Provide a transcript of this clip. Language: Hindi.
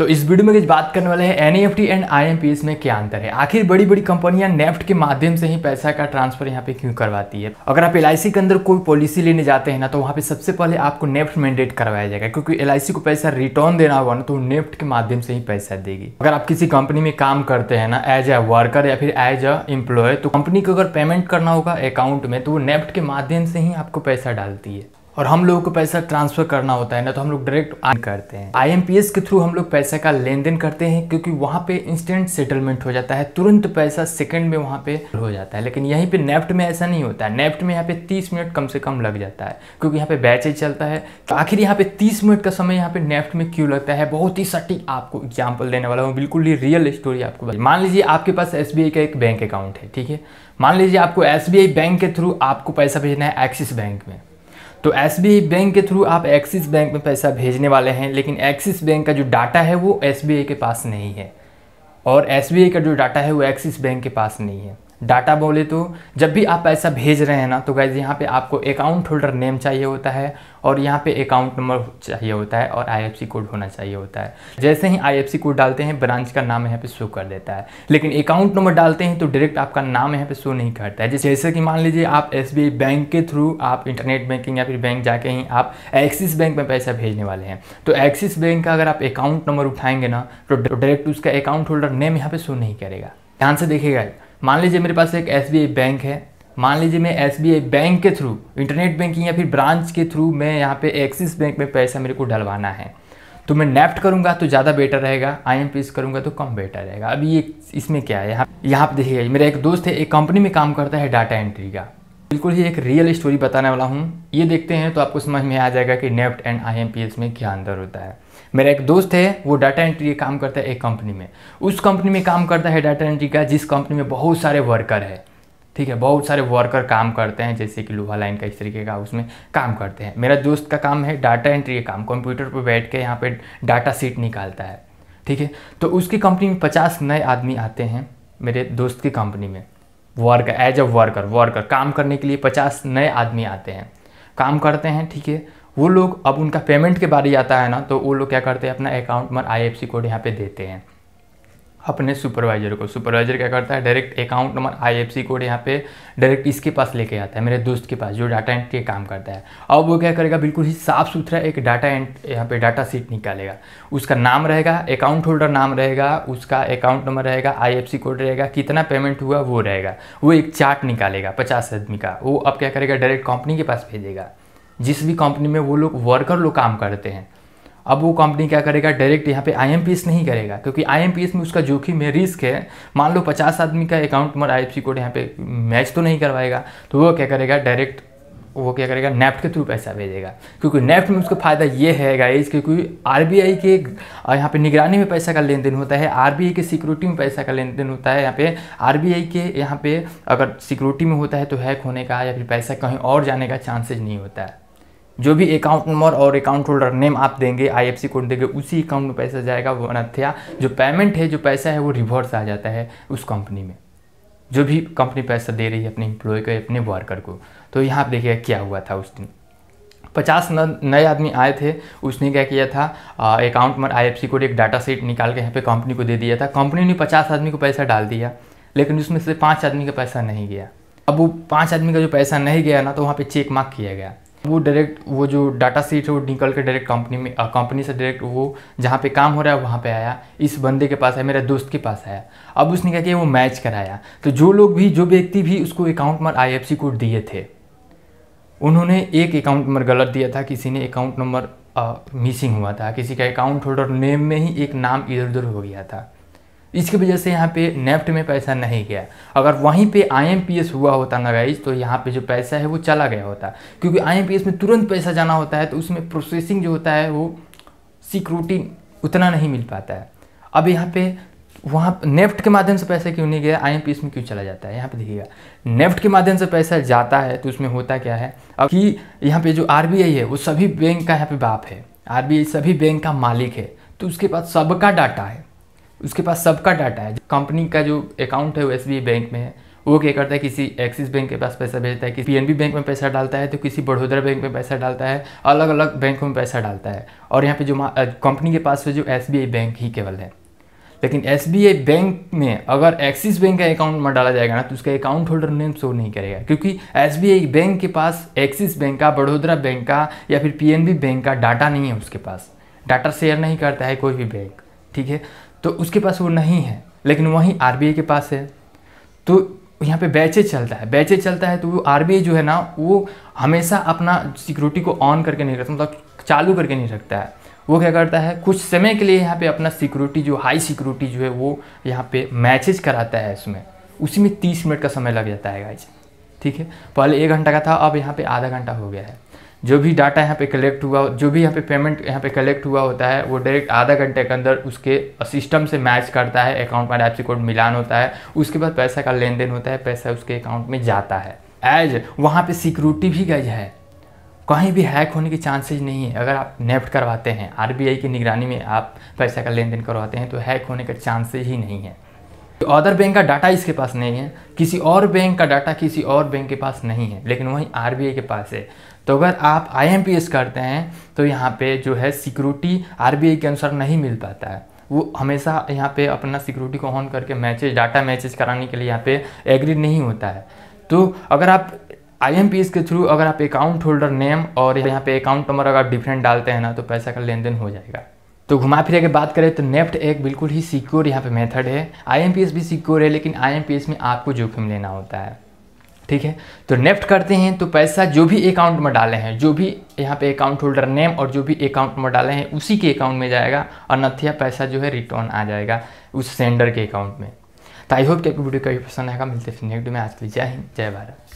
तो इस वीडियो में बात करने वाले हैं एन एंड आई में क्या अंतर है आखिर बड़ी बड़ी कंपनियां नेफ्ट e के माध्यम से ही पैसा का ट्रांसफर यहाँ पे क्यों करवाती है अगर आप एल के अंदर कोई पॉलिसी लेने जाते हैं ना तो वहाँ पे सबसे पहले आपको नेफ्ट मैंडेट e करवाया जाएगा क्योंकि एल को पैसा रिटर्न देना होगा ना तो नेफ्ट e के माध्यम से ही पैसा देगी अगर आप किसी कंपनी में काम करते हैं ना एज अ वर्कर या फिर एज अ इम्प्लॉय तो कंपनी को अगर पेमेंट करना होगा अकाउंट में तो वो नेफ्ट के माध्यम से ही आपको पैसा डालती है और हम लोगों को पैसा ट्रांसफ़र करना होता है ना तो हम लोग डायरेक्ट आन करते हैं आईएमपीएस के थ्रू हम लोग पैसे का लेन देन करते हैं क्योंकि वहाँ पे इंस्टेंट सेटलमेंट हो जाता है तुरंत पैसा सेकंड में वहाँ पे हो जाता है लेकिन यहीं पे नेफ्ट में ऐसा नहीं होता है नेफ्ट में यहाँ पे तीस मिनट कम से कम लग जाता है क्योंकि यहाँ पे बैचेज चलता है तो आखिर यहाँ पे तीस मिनट का समय यहाँ पे नेफ्ट में क्यों लगता है बहुत ही सटीक आपको एग्जाम्पल देने वाला हूँ बिल्कुल ही रियल स्टोरी आपको मान लीजिए आपके पास एस का एक बैंक अकाउंट है ठीक है मान लीजिए आपको एस बैंक के थ्रू आपको पैसा भेजना है एक्सिस बैंक में तो एस बैंक के थ्रू आप एक्सिस बैंक में पैसा भेजने वाले हैं लेकिन एक्सिस बैंक का जो डाटा है वो एस के पास नहीं है और एस का जो डाटा है वो एक्सिस बैंक के पास नहीं है डाटा बोले तो जब भी आप पैसा भेज रहे हैं ना तो गाइज यहाँ पे आपको अकाउंट होल्डर नेम चाहिए होता है और यहाँ पे अकाउंट नंबर चाहिए होता है और आई कोड होना चाहिए होता है जैसे ही आई कोड डालते हैं ब्रांच का नाम यहाँ पे शो कर देता है लेकिन अकाउंट नंबर डालते हैं तो डायरेक्ट आपका नाम यहाँ पे शो नहीं करता है जैसे कि मान लीजिए आप एस बैंक के थ्रू आप इंटरनेट बैंकिंग या फिर बैंक जाके ही आप एक्सिस बैंक में पैसा भेजने वाले हैं तो एक्सिस बैंक का अगर आप अकाउंट नंबर उठाएंगे ना तो डायरेक्ट उसका अकाउंट होल्डर नेम यहाँ पे शो नहीं करेगा ध्यान से देखेगा मान लीजिए मेरे पास एक एस बैंक है मान लीजिए मैं एस बैंक के थ्रू इंटरनेट बैंकिंग या फिर ब्रांच के थ्रू मैं यहाँ पे एक्सिस बैंक में पैसा मेरे को डलवाना है तो मैं नेफ्ट करूँगा तो ज़्यादा बेटर रहेगा आई एम पी करूँगा तो कम बेटर रहेगा अभी ये इसमें क्या है यहाँ यहाँ पर देखिए मेरा एक दोस्त है एक कंपनी में काम करता है डाटा एंट्री का बिल्कुल ही एक रियल स्टोरी बताने वाला हूँ ये देखते हैं तो आपको समझ में आ जाएगा कि नेफ्ट एंड आई में क्या अंदर होता है मेरा एक दोस्त है वो डाटा एंट्री काम करता है एक कंपनी में उस कंपनी में काम करता है डाटा एंट्री का जिस कंपनी में बहुत सारे वर्कर है ठीक है बहुत सारे वर्कर काम करते हैं जैसे कि लोहा लाइन का इस तरीके का उसमें काम करते हैं मेरा दोस्त का काम है डाटा एंट्री का काम कंप्यूटर पर बैठ के यहाँ पे डाटा सीट निकालता है ठीक है तो उसकी कंपनी में पचास नए आदमी आते हैं मेरे दोस्त की कंपनी में work as a worker worker काम करने के लिए पचास नए आदमी आते हैं काम करते हैं ठीक है वो लोग अब उनका पेमेंट के बारे आता है ना तो वो लोग क्या करते हैं अपना अकाउंट नंबर आई कोड यहाँ पे देते हैं अपने सुपरवाइजर को सुपरवाइजर क्या करता है direct account number IFC code यहाँ पे डायरेक्ट इसके पास लेके आता है मेरे दोस्त के पास जो डाटा एंट्री के काम करता है अब वो क्या करेगा बिल्कुल ही साफ सुथरा एक डाटा एंट यहाँ पे डाटा सीट निकालेगा उसका नाम रहेगा अकाउंट होल्डर नाम रहेगा उसका अकाउंट नंबर रहेगा आई कोड रहेगा कितना पेमेंट हुआ वो रहेगा वो एक चार्ट निकालेगा पचास आदमी का वो अब क्या करेगा डायरेक्ट कंपनी के पास भेजेगा जिस भी कंपनी में वो लोग वर्कर लोग काम करते हैं अब वो कंपनी क्या करेगा डायरेक्ट यहाँ पे आई नहीं करेगा क्योंकि आई में उसका जोखिम है रिस्क है मान लो पचास आदमी का अकाउंट नंबर आई कोड यहाँ पे मैच तो नहीं करवाएगा तो वो क्या करेगा डायरेक्ट वो क्या करेगा नेफ्ट के थ्रू पैसा भेजेगा क्योंकि नेफ्ट में उसका फ़ायदा ये है गाइज क्योंकि आर के यहाँ पे निगरानी में पैसा का लेन देन होता है आर के सिक्योरिटी में पैसा का लेन देन होता है यहाँ पे आर के यहाँ पे अगर सिक्योरिटी में होता है तो हैक होने का या फिर पैसा कहीं और जाने का चांसेज नहीं होता है जो भी अकाउंट नंबर और अकाउंट होल्डर नेम आप देंगे आईएफसी कोड देंगे उसी अकाउंट में पैसा जाएगा वो अनथ्या जो पेमेंट है जो पैसा है वो रिवर्स आ जाता है उस कंपनी में जो भी कंपनी पैसा दे रही है अपने एम्प्लॉय को अपने वर्कर को तो यहाँ आप देखिएगा क्या हुआ था उस दिन पचास नए आदमी आए थे उसने क्या किया था अकाउंट नंबर सी कोड एक डाटा सेट निकाल के यहाँ पे कंपनी को दे दिया था कंपनी ने पचास आदमी को पैसा डाल दिया लेकिन उसमें से पाँच आदमी का पैसा नहीं गया अब वो पाँच आदमी का जो पैसा नहीं गया ना तो वहाँ पे चेक मार्क किया गया वो डायरेक्ट वो जो डाटा सीट है वो निकल के डायरेक्ट कंपनी में कंपनी से डायरेक्ट वो जहाँ पे काम हो रहा है वहाँ पे आया इस बंदे के पास आया मेरे दोस्त के पास आया अब उसने क्या किया वो मैच कराया तो जो लोग भी जो व्यक्ति भी उसको अकाउंट नंबर आई कोड दिए थे उन्होंने एक अकाउंट नंबर गलत दिया था किसी ने अकाउंट नंबर मिसिंग हुआ था किसी का अकाउंट होल्डर नेम में ही एक नाम इधर उधर हो गया था इसकी वजह से यहाँ पे नेफ्ट में पैसा नहीं गया अगर वहीं पे आईएमपीएस हुआ होता ना गाइज तो यहाँ पे जो पैसा है वो चला गया होता क्योंकि आईएमपीएस में तुरंत पैसा जाना होता है तो उसमें प्रोसेसिंग जो होता है वो सिक्योरिटी उतना नहीं मिल पाता है अब यहाँ पे वहाँ नेफ्ट के माध्यम से पैसा क्यों नहीं गया आई में क्यों चला जाता है यहाँ पे देखिएगा नेफ्ट के माध्यम से पैसा जाता है तो उसमें होता क्या है अब कि यहाँ पे जो आर है वो सभी बैंक का यहाँ पे बाप है आर सभी बैंक का मालिक है तो उसके पास सबका डाटा है उसके पास सबका डाटा है कंपनी का जो अकाउंट है वो एस बैंक में है वो क्या करता है किसी एक्सिस बैंक के पास पैसा भेजता है किसी पी बैंक में पैसा डालता है तो किसी बड़ोदरा बैंक में पैसा डालता है अलग अलग बैंकों में पैसा डालता है और यहाँ पे जो कंपनी के पास जो एस बैंक ही केवल है लेकिन एस बैंक में अगर एक्सिस बैंक का अकाउंट में डाला जाएगा ना तो उसका अकाउंट होल्डर नेम शो नहीं करेगा क्योंकि एस बैंक के पास एक्सिस बैंक का बड़ोदरा बैंक का या फिर पी बैंक का डाटा नहीं है उसके पास डाटा शेयर नहीं करता है कोई भी बैंक ठीक है तो उसके पास वो नहीं है लेकिन वहीं आर के पास है तो यहाँ पे बैचे चलता है बैचे चलता है तो वो आर जो है ना वो हमेशा अपना सिक्योरिटी को ऑन करके नहीं रखता मतलब चालू करके नहीं रखता है वो क्या करता है कुछ समय के लिए यहाँ पे अपना सिक्योरिटी जो हाई सिक्योरिटी जो है वो यहाँ पे मैचेज कराता है इसमें उसी में तीस मिनट का समय लग जाता है गाइज ठीक है पहले एक घंटा का था अब यहाँ पे आधा घंटा हो गया है जो भी डाटा यहाँ पे कलेक्ट हुआ जो भी यहाँ पे पेमेंट यहाँ पे कलेक्ट हुआ होता है वो डायरेक्ट आधा घंटे के अंदर उसके सिस्टम से मैच करता है अकाउंट में डाइपसी कोड मिलान होता है उसके बाद पैसा का लेन देन होता है पैसा उसके अकाउंट में जाता है एज वहाँ पर सिक्योरिटी भी गज है कहीं भी हैक होने के चांसेज नहीं है अगर आप नेफ्ट करवाते हैं आर की निगरानी में आप पैसा का लेन देन करवाते हैं तो हैक होने का चांसेज ही नहीं है तो अदर बैंक का डाटा इसके पास नहीं है किसी और बैंक का डाटा किसी और बैंक के पास नहीं है लेकिन वहीं आर के पास है तो अगर आप आई करते हैं तो यहाँ पे जो है सिक्योरिटी आर के अनुसार नहीं मिल पाता है वो हमेशा यहाँ पे अपना सिक्योरिटी को ऑन करके मैचेज डाटा मैचेज कराने के लिए यहाँ पे एग्री नहीं होता है तो अगर आप आई के थ्रू अगर आप अकाउंट होल्डर नेम और यहाँ पे अकाउंट नंबर अगर डिफरेंट डालते हैं ना तो पैसा का लेन देन हो जाएगा तो घुमा फिरा के बात करें तो नेफ्ट एक बिल्कुल ही सिक्योर यहाँ पे मेथड है आई भी सिक्योर है लेकिन आई में आपको जोखिम लेना होता है ठीक है तो नेफ्ट करते हैं तो पैसा जो भी अकाउंट में डाले हैं जो भी यहाँ पे अकाउंट होल्डर नेम और जो भी अकाउंट में डाले हैं उसी के अकाउंट में जाएगा और नथिया पैसा जो है रिटर्न आ जाएगा उस सेंडर के अकाउंट में तो आई होप कि आपकी वीडियो काफ़ी पसंद आएगा मिलते हैं नेक्स्ट में आज के लिए जय हिंद जय भारत